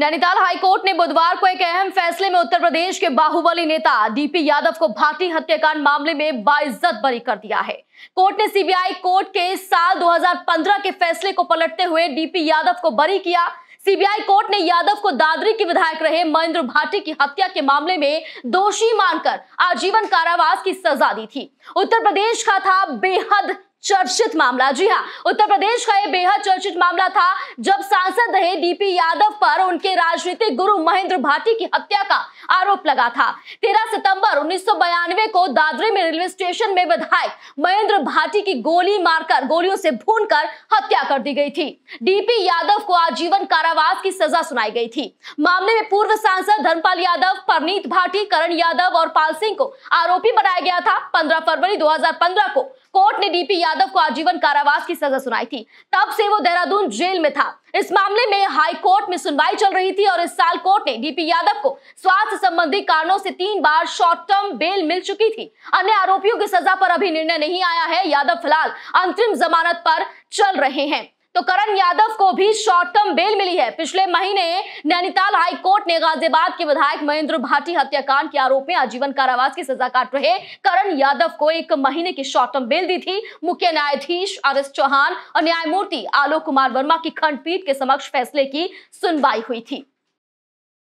Nainital high court ने बुधवार को एक अहम फैसले में उत्तर प्रदेश के बाहुबली नेता डीपी यादव को भाटी हत्याकांड मामले में बाइज्जत बरी कर दिया है कोर्ट ने सीबीआई कोर्ट के साल 2015 के फैसले को पलटते हुए डीपी यादव को बरी किया सीबीआई कोर्ट ने यादव को दादरी के विधायक रहे महेंद्र भाटी की हत्या के मामले में दोषी मानकर आजीवन कारावास की सजा दी थी उत्तर प्रदेश का था बेहद चर्चित मामला जी हाँ उत्तर प्रदेश का यह बेहद चर्चित मामला था जब सांसद रहे डीपी यादव पर उनके राजनीतिक गुरु महेंद्र भाटी की हत्या का आरोप लगा था 13 सितंबर उन्नीस को दादरे में रेलवे स्टेशन में विधायक महेंद्र भाटी की गोली मारकर गोलियों से भून कर हत्या कर दी गई थी डीपी यादव को आजीवन कारावास की सजा सुनाई गई थी मामले में पूर्व सांसद धर्मपाल यादव परनीत भाटी करण यादव और पाल सिंह को आरोपी बनाया गया था पंद्रह फरवरी दो को कोर्ट ने डीपी यादव को आजीवन कारावास की सजा सुनाई थी तब से वो देहरादून जेल में था इस मामले में हाई कोर्ट में सुनवाई चल रही थी और इस साल कोर्ट ने डीपी यादव को स्वास्थ्य संबंधी कारणों से तीन बार शॉर्ट टर्म बेल मिल चुकी थी अन्य आरोपियों की सजा पर अभी निर्णय नहीं आया है यादव फिलहाल अंतरिम जमानत पर चल रहे हैं तो करण यादव को भी शॉर्ट टर्म बेल मिली है पिछले महीने नैनीताल हाई कोर्ट ने गाजियाबाद के विधायक महेंद्र भाटी हत्याकांड के आरोप में आजीवन कारावास की सजा काट रहे करण यादव को एक महीने की शॉर्ट टर्म बेल दी थी मुख्य न्यायाधीश आर एस चौहान और न्यायमूर्ति आलोक कुमार वर्मा की खंडपीठ के समक्ष फैसले की सुनवाई हुई थी